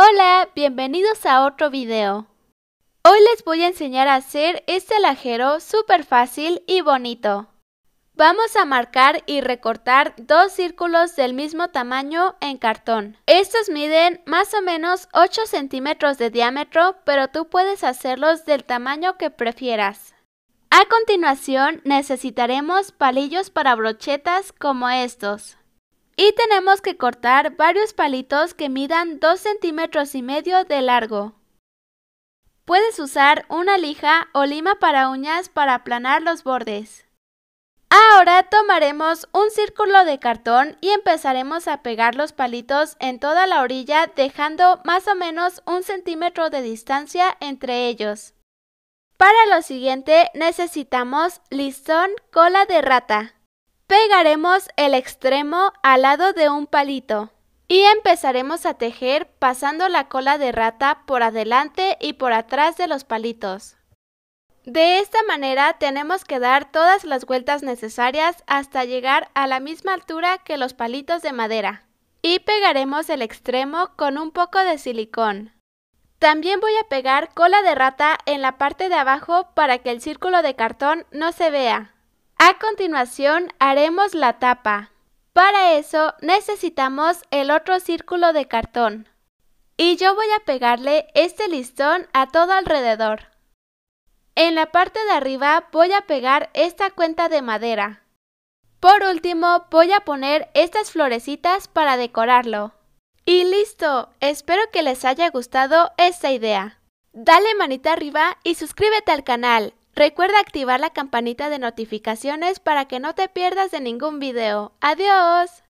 Hola, bienvenidos a otro video. Hoy les voy a enseñar a hacer este alajero súper fácil y bonito. Vamos a marcar y recortar dos círculos del mismo tamaño en cartón. Estos miden más o menos 8 centímetros de diámetro, pero tú puedes hacerlos del tamaño que prefieras. A continuación necesitaremos palillos para brochetas como estos. Y tenemos que cortar varios palitos que midan 2 centímetros y medio de largo. Puedes usar una lija o lima para uñas para aplanar los bordes. Ahora tomaremos un círculo de cartón y empezaremos a pegar los palitos en toda la orilla dejando más o menos un centímetro de distancia entre ellos. Para lo siguiente necesitamos listón cola de rata. Pegaremos el extremo al lado de un palito y empezaremos a tejer pasando la cola de rata por adelante y por atrás de los palitos. De esta manera tenemos que dar todas las vueltas necesarias hasta llegar a la misma altura que los palitos de madera. Y pegaremos el extremo con un poco de silicón. También voy a pegar cola de rata en la parte de abajo para que el círculo de cartón no se vea. A continuación haremos la tapa. Para eso necesitamos el otro círculo de cartón. Y yo voy a pegarle este listón a todo alrededor. En la parte de arriba voy a pegar esta cuenta de madera. Por último voy a poner estas florecitas para decorarlo. Y listo, espero que les haya gustado esta idea. Dale manita arriba y suscríbete al canal. Recuerda activar la campanita de notificaciones para que no te pierdas de ningún video. ¡Adiós!